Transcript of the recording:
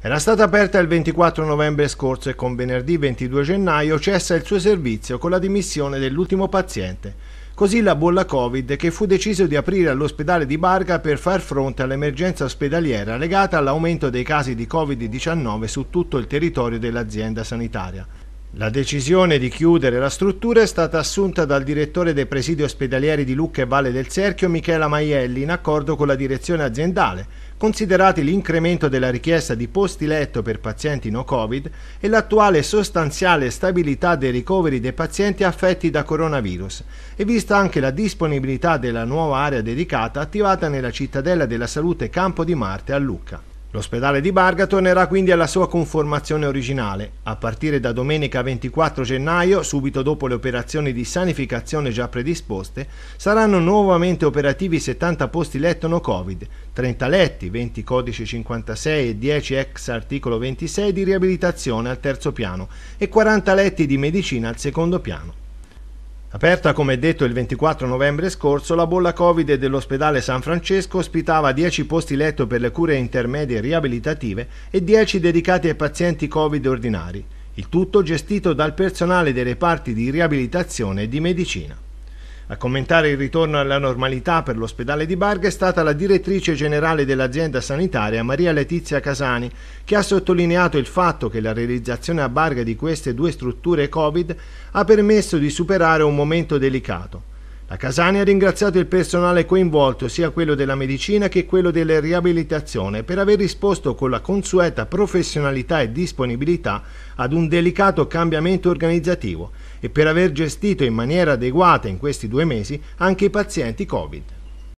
Era stata aperta il 24 novembre scorso e con venerdì 22 gennaio cessa il suo servizio con la dimissione dell'ultimo paziente. Così la bolla Covid che fu deciso di aprire all'ospedale di Barga per far fronte all'emergenza ospedaliera legata all'aumento dei casi di Covid-19 su tutto il territorio dell'azienda sanitaria. La decisione di chiudere la struttura è stata assunta dal direttore dei presidi ospedalieri di Lucca e Valle del Cerchio Michela Maielli in accordo con la direzione aziendale, considerati l'incremento della richiesta di posti letto per pazienti no Covid e l'attuale sostanziale stabilità dei ricoveri dei pazienti affetti da coronavirus e vista anche la disponibilità della nuova area dedicata attivata nella cittadella della salute Campo di Marte a Lucca. L'ospedale di Barga tornerà quindi alla sua conformazione originale, a partire da domenica 24 gennaio, subito dopo le operazioni di sanificazione già predisposte, saranno nuovamente operativi 70 posti letto no Covid, 30 letti, 20 codice 56 e 10 ex articolo 26 di riabilitazione al terzo piano e 40 letti di medicina al secondo piano. Aperta come detto il 24 novembre scorso, la bolla Covid dell'ospedale San Francesco ospitava 10 posti letto per le cure intermedie riabilitative e 10 dedicati ai pazienti Covid ordinari, il tutto gestito dal personale dei reparti di riabilitazione e di medicina. A commentare il ritorno alla normalità per l'ospedale di Barga è stata la direttrice generale dell'azienda sanitaria Maria Letizia Casani, che ha sottolineato il fatto che la realizzazione a Barga di queste due strutture Covid ha permesso di superare un momento delicato. La Casani ha ringraziato il personale coinvolto, sia quello della medicina che quello della riabilitazione, per aver risposto con la consueta professionalità e disponibilità ad un delicato cambiamento organizzativo e per aver gestito in maniera adeguata in questi due mesi anche i pazienti Covid.